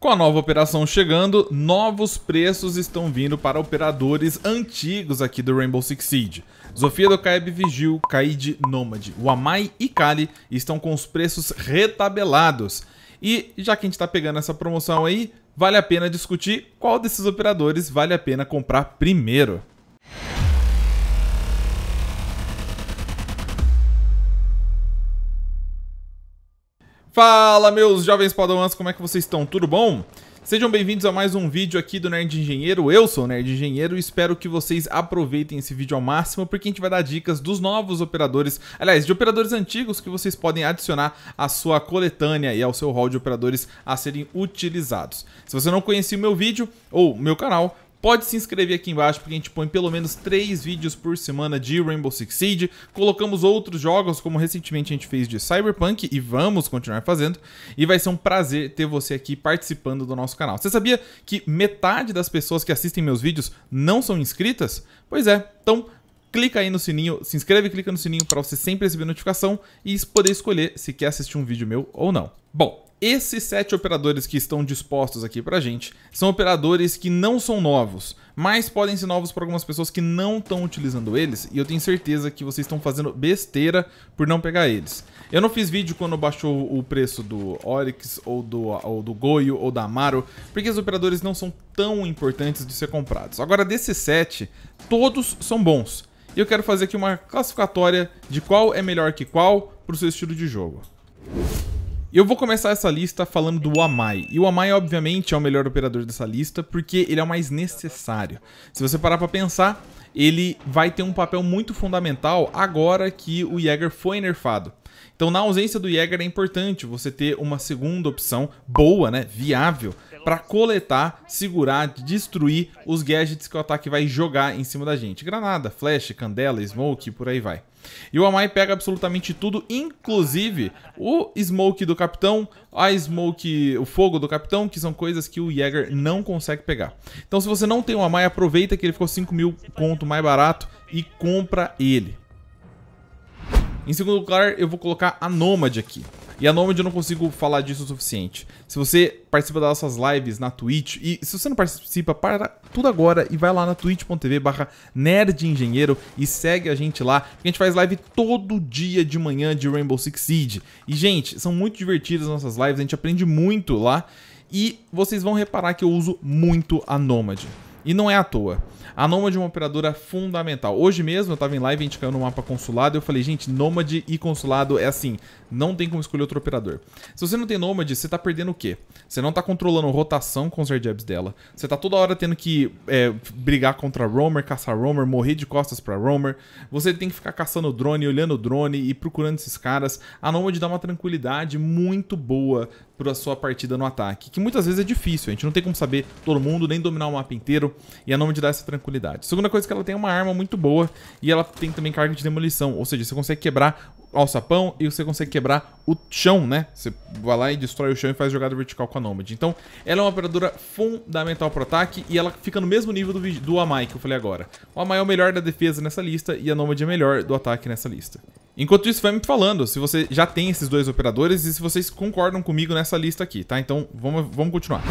Com a nova operação chegando, novos preços estão vindo para operadores antigos aqui do Rainbow Six Siege. Zofia do Caeb Vigil, Kaid Nomad, Wamai e Kali estão com os preços retabelados. E já que a gente está pegando essa promoção aí, vale a pena discutir qual desses operadores vale a pena comprar primeiro. Fala, meus jovens padawans, como é que vocês estão? Tudo bom? Sejam bem-vindos a mais um vídeo aqui do Nerd Engenheiro. Eu sou o Nerd Engenheiro e espero que vocês aproveitem esse vídeo ao máximo, porque a gente vai dar dicas dos novos operadores, aliás, de operadores antigos que vocês podem adicionar à sua coletânea e ao seu hall de operadores a serem utilizados. Se você não conhecia o meu vídeo ou meu canal, Pode se inscrever aqui embaixo porque a gente põe pelo menos 3 vídeos por semana de Rainbow Six Siege. Colocamos outros jogos, como recentemente a gente fez de Cyberpunk e vamos continuar fazendo. E vai ser um prazer ter você aqui participando do nosso canal. Você sabia que metade das pessoas que assistem meus vídeos não são inscritas? Pois é, então clica aí no sininho, se inscreve, e clica no sininho para você sempre receber notificação e poder escolher se quer assistir um vídeo meu ou não. Bom, esses sete operadores que estão dispostos aqui para gente são operadores que não são novos, mas podem ser novos para algumas pessoas que não estão utilizando eles, e eu tenho certeza que vocês estão fazendo besteira por não pegar eles. Eu não fiz vídeo quando baixou o preço do Oryx, ou do, ou do Goio, ou da Amaro, porque os operadores não são tão importantes de ser comprados. Agora, desses sete, todos são bons, e eu quero fazer aqui uma classificatória de qual é melhor que qual para o seu estilo de jogo. Eu vou começar essa lista falando do Amai. E o Amai, obviamente, é o melhor operador dessa lista, porque ele é o mais necessário. Se você parar pra pensar, ele vai ter um papel muito fundamental agora que o Jäger foi nerfado. Então, na ausência do Jäger, é importante você ter uma segunda opção boa, né, viável, para coletar, segurar, destruir os gadgets que o ataque vai jogar em cima da gente. Granada, flash, candela, smoke por aí vai. E o Amai pega absolutamente tudo, inclusive o smoke do capitão, a smoke, o fogo do capitão, que são coisas que o Jäger não consegue pegar. Então se você não tem o Amai, aproveita que ele ficou 5 mil conto mais barato e compra ele. Em segundo lugar, eu vou colocar a Nômade aqui. E a Nomad eu não consigo falar disso o suficiente. Se você participa das nossas lives na Twitch, e se você não participa, para tudo agora e vai lá na twitch.tv barra nerdengenheiro e segue a gente lá. A gente faz live todo dia de manhã de Rainbow Six Siege. E, gente, são muito divertidas as nossas lives, a gente aprende muito lá. E vocês vão reparar que eu uso muito a Nomad. E não é à toa. A Nômade é uma operadora fundamental. Hoje mesmo eu estava em live indicando o um mapa consulado e eu falei, gente, Nômade e consulado é assim, não tem como escolher outro operador. Se você não tem Nômade, você está perdendo o quê? Você não está controlando rotação com os airjabs dela. Você está toda hora tendo que é, brigar contra roamer, caçar roamer, morrer de costas para roamer. Você tem que ficar caçando drone, olhando drone e procurando esses caras. A Nômade dá uma tranquilidade muito boa para a sua partida no ataque, que muitas vezes é difícil, a gente não tem como saber todo mundo, nem dominar o mapa inteiro, e a Nome te dá essa tranquilidade. Segunda coisa é que ela tem uma arma muito boa, e ela tem também carga de demolição, ou seja, você consegue quebrar alçapão e você consegue quebrar o chão, né? Você vai lá e destrói o chão e faz jogada vertical com a Nomad. Então, ela é uma operadora fundamental pro ataque e ela fica no mesmo nível do, do Amai que eu falei agora. O Amai é o melhor da defesa nessa lista e a Nomad é melhor do ataque nessa lista. Enquanto isso, vai me falando se você já tem esses dois operadores e se vocês concordam comigo nessa lista aqui, tá? Então, vamos, vamos continuar.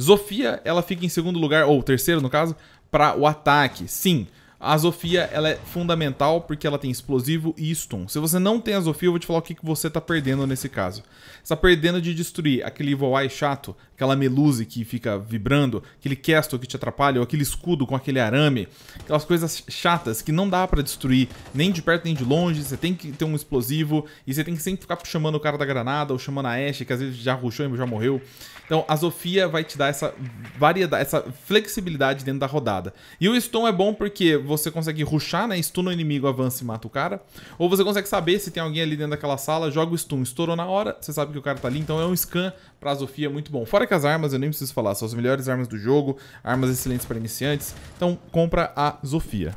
Zofia, ela fica em segundo lugar, ou terceiro no caso, para o ataque. Sim, a Zofia ela é fundamental porque ela tem explosivo e stun. Se você não tem a Zofia, eu vou te falar o que, que você está perdendo nesse caso. Você está perdendo de destruir aquele Evil Eye chato, aquela meluze que fica vibrando, aquele Castle que te atrapalha, ou aquele escudo com aquele arame. Aquelas coisas chatas que não dá para destruir nem de perto nem de longe. Você tem que ter um explosivo e você tem que sempre ficar chamando o cara da granada ou chamando a Ashe, que às vezes já rushou e já morreu. Então a Zofia vai te dar essa variedade, essa flexibilidade dentro da rodada. E o stun é bom porque você você consegue ruxar, né? stun o inimigo, avança e mata o cara. Ou você consegue saber se tem alguém ali dentro daquela sala, joga o stun, estourou na hora, você sabe que o cara tá ali, então é um scan pra Sofia muito bom. Fora que as armas, eu nem preciso falar, são as melhores armas do jogo, armas excelentes para iniciantes. Então compra a Sofia.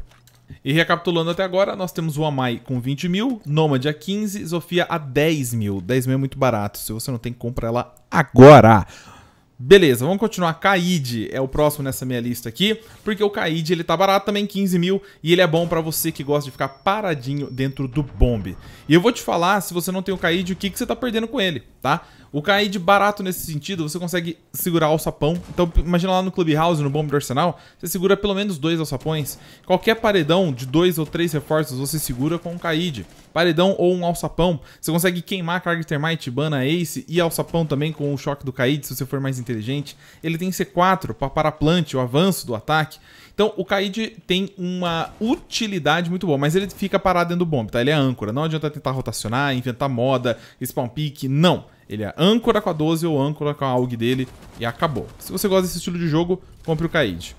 E recapitulando até agora, nós temos o Amai com 20 mil, Nomad a 15, Sofia a 10 mil. 10 mil é muito barato, se você não tem, compra ela agora! Beleza, vamos continuar. Kaid é o próximo nessa minha lista aqui, porque o Kaid ele tá barato também, 15 mil, e ele é bom para você que gosta de ficar paradinho dentro do bombe. E eu vou te falar, se você não tem o Kaid, o que, que você tá perdendo com ele, tá? O Kaid barato nesse sentido, você consegue segurar alçapão. Então imagina lá no Clubhouse, no bombe do Arsenal, você segura pelo menos dois alçapões. Qualquer paredão de dois ou três reforços você segura com o Kaid. Paredão ou um alçapão, você consegue queimar a carga Termite, Bana Ace e alçapão também com o choque do Kaid, se você for mais inteligente, ele tem C4 para paraplante, o avanço do ataque. Então o Kaid tem uma utilidade muito boa, mas ele fica parado dentro do bombe, tá? Ele é âncora, não adianta tentar rotacionar, inventar moda, spawn pick, não. Ele é âncora com a 12 ou âncora com a AUG dele e acabou. Se você gosta desse estilo de jogo, compre o Kaid.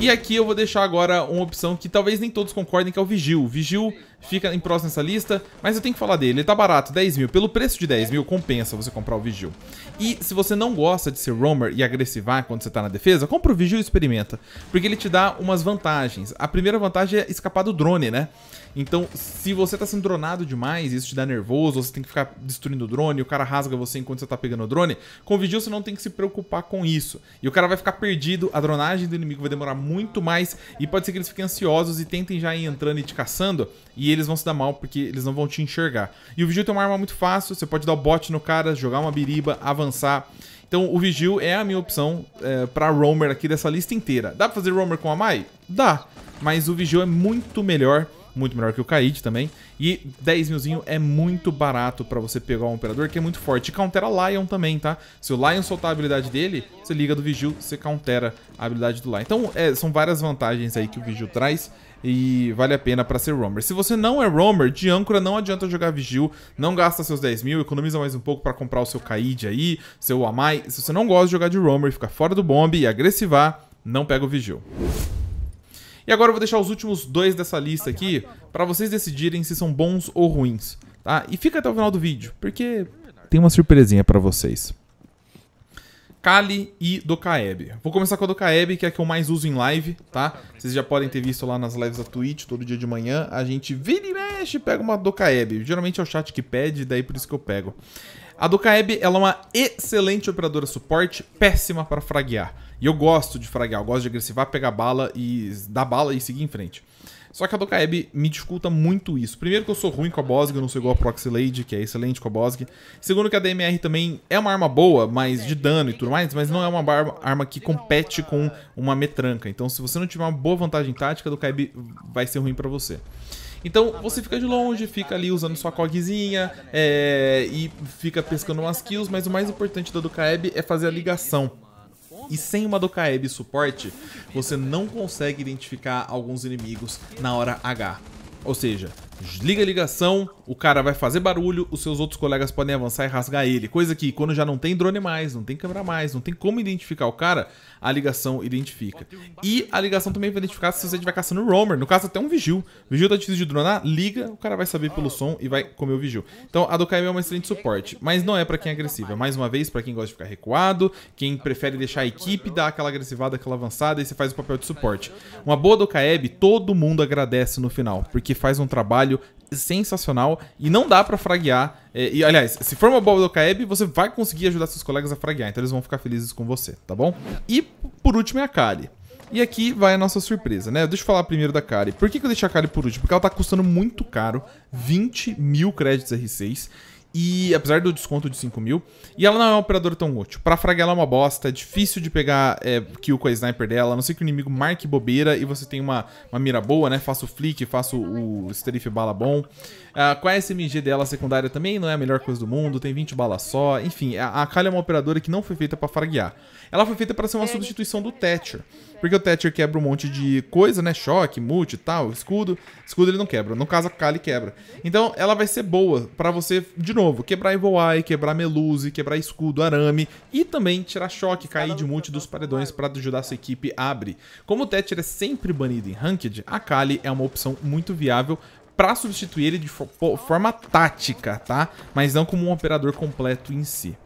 E aqui eu vou deixar agora uma opção que talvez nem todos concordem, que é o Vigil. O Vigil fica em próximo nessa lista, mas eu tenho que falar dele, ele tá barato, 10 mil, pelo preço de 10 mil compensa você comprar o Vigil. E se você não gosta de ser roamer e agressivar quando você tá na defesa, compra o Vigil e experimenta, porque ele te dá umas vantagens. A primeira vantagem é escapar do drone, né? Então, se você tá sendo dronado demais isso te dá nervoso, você tem que ficar destruindo o drone, o cara rasga você enquanto você tá pegando o drone, com o Vigil você não tem que se preocupar com isso. E o cara vai ficar perdido, a dronagem do inimigo vai demorar muito mais, e pode ser que eles fiquem ansiosos e tentem já ir entrando e te caçando, e eles vão se dar mal porque eles não vão te enxergar. E o Vigil tem uma arma muito fácil, você pode dar o bote no cara, jogar uma biriba, avançar. Então o Vigil é a minha opção é, para Roamer aqui dessa lista inteira. Dá pra fazer Roamer com a Mai? Dá, mas o Vigil é muito melhor muito melhor que o Kaid também. E 10 milzinho é muito barato para você pegar um operador que é muito forte. E countera Lion também, tá? Se o Lion soltar a habilidade dele, você liga do Vigil, você countera a habilidade do Lion. Então, é, são várias vantagens aí que o Vigil traz e vale a pena para ser roamer. Se você não é roamer, de âncora não adianta jogar vigil, não gasta seus 10 mil, economiza mais um pouco para comprar o seu Kaid aí, seu Amai. Se você não gosta de jogar de roamer, fica fora do bomb e agressivar, não pega o vigil. E agora eu vou deixar os últimos dois dessa lista aqui para vocês decidirem se são bons ou ruins, tá? E fica até o final do vídeo, porque tem uma surpresinha para vocês. Kali e do Vou começar com a do que é a que eu mais uso em live, tá? Vocês já podem ter visto lá nas lives da Twitch, todo dia de manhã, a gente vira e mexe pega uma do Geralmente é o chat que pede, daí por isso que eu pego. A do ela é uma excelente operadora suporte, péssima para fraguear. E eu gosto de fraguear, eu gosto de agressivar, pegar bala e dar bala e seguir em frente. Só que a Dokaeb me dificulta muito isso. Primeiro que eu sou ruim com a Bosg, eu não sou igual a Lady que é excelente com a Bosg. Segundo que a DMR também é uma arma boa, mas de dano e tudo mais, mas não é uma arma que compete com uma metranca. Então se você não tiver uma boa vantagem tática, a Dokaeb vai ser ruim para você. Então você fica de longe, fica ali usando sua cogzinha é, e fica pescando umas kills, mas o mais importante da Dokaeb é fazer a ligação. E sem uma Dokaeb suporte, você não consegue identificar alguns inimigos na hora H. Ou seja, Desliga a ligação, o cara vai fazer barulho, os seus outros colegas podem avançar e rasgar ele. Coisa que quando já não tem drone mais, não tem câmera mais, não tem como identificar o cara, a ligação identifica. E a ligação também vai identificar se você estiver caçando o roamer, no caso até um vigil. O vigil tá difícil de dronar, liga, o cara vai saber pelo som e vai comer o vigil. Então a do KM é um excelente suporte, mas não é para quem é É Mais uma vez, para quem gosta de ficar recuado, quem prefere deixar a equipe dar aquela agressivada, aquela avançada e você faz o papel de suporte. Uma boa do KM, todo mundo agradece no final, porque faz um trabalho trabalho sensacional e não dá para fraguear. É, e, aliás, se for uma bola do Caeb, você vai conseguir ajudar seus colegas a fraguear, então eles vão ficar felizes com você, tá bom? E por último é a Kali. E aqui vai a nossa surpresa, né? Deixa eu falar primeiro da Kali. Por que, que eu deixei a Kali por último? Porque ela tá custando muito caro, 20 mil créditos R6. E apesar do desconto de 5 mil, e ela não é um operador tão útil. Pra fragar ela é uma bosta, é difícil de pegar é, kill com a sniper dela, a não ser que o inimigo marque bobeira e você tem uma, uma mira boa, né? Faça o flick, faça o, o bala bom. Ah, com a SMG dela secundária também não é a melhor coisa do mundo, tem 20 balas só. Enfim, a Akali é uma operadora que não foi feita para farguear. Ela foi feita para ser uma é, né? substituição do Thatcher. Porque o Thatcher quebra um monte de coisa, né? Choque, multi e tal, escudo. Escudo ele não quebra. No caso, a Kali quebra. Então, ela vai ser boa para você, de novo, quebrar voar quebrar meluse quebrar escudo, arame. E também tirar choque, cair de multi dos paredões para ajudar sua equipe a abrir Como o Thatcher é sempre banido em Ranked, a Kali é uma opção muito viável para substituir ele de forma tática, tá? Mas não como um operador completo em si.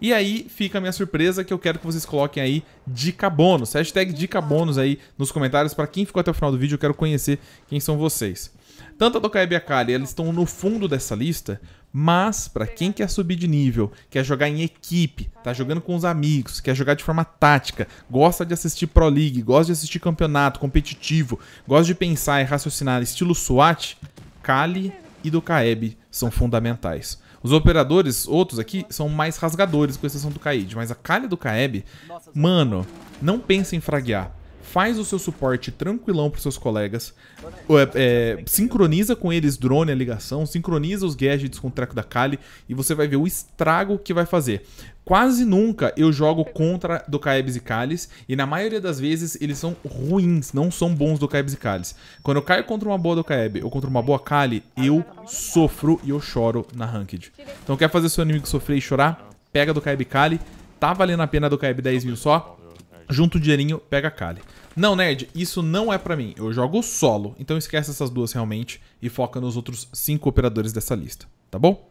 E aí fica a minha surpresa que eu quero que vocês coloquem aí dica bônus, hashtag dica bônus aí nos comentários. Para quem ficou até o final do vídeo, eu quero conhecer quem são vocês. Tanto a Tokai e a Kali, eles estão no fundo dessa lista, mas para quem quer subir de nível, quer jogar em equipe, tá jogando com os amigos, quer jogar de forma tática, gosta de assistir Pro League, gosta de assistir campeonato competitivo, gosta de pensar e raciocinar estilo SWAT, Kali e do Kaeb são fundamentais. Os operadores, outros aqui, são mais rasgadores, com exceção do Kaid. Mas a Kali do Kaeb, mano, não pensa em fraguear faz o seu suporte tranquilão pros seus colegas, é, é, sincroniza com eles drone a ligação, sincroniza os gadgets com o treco da Kali e você vai ver o estrago que vai fazer. Quase nunca eu jogo contra do Caebs e Calis, e na maioria das vezes eles são ruins, não são bons do Caebs e Calis. Quando eu caio contra uma boa do Caeb ou contra uma boa Kali, eu sofro e eu choro na Ranked. Então quer fazer seu inimigo sofrer e chorar? Pega do Caeb e Kali, tá valendo a pena do Caeb 10 mil só? junta o dinheirinho, pega a Kali. Não, nerd, isso não é para mim. Eu jogo solo, então esquece essas duas realmente e foca nos outros cinco operadores dessa lista, tá bom?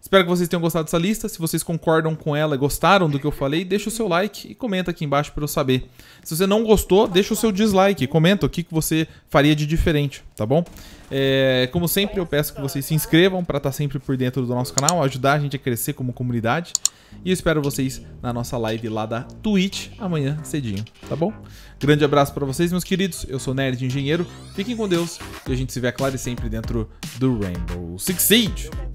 Espero que vocês tenham gostado dessa lista. Se vocês concordam com ela e gostaram do que eu falei, deixa o seu like e comenta aqui embaixo para eu saber. Se você não gostou, deixa o seu dislike comenta o que você faria de diferente, tá bom? É, como sempre, eu peço que vocês se inscrevam para estar tá sempre por dentro do nosso canal, ajudar a gente a crescer como comunidade. E espero vocês na nossa live lá da Twitch amanhã cedinho, tá bom? Grande abraço para vocês, meus queridos. Eu sou Nerd Engenheiro. Fiquem com Deus e a gente se vê, é claro, e sempre dentro do Rainbow Six Siege.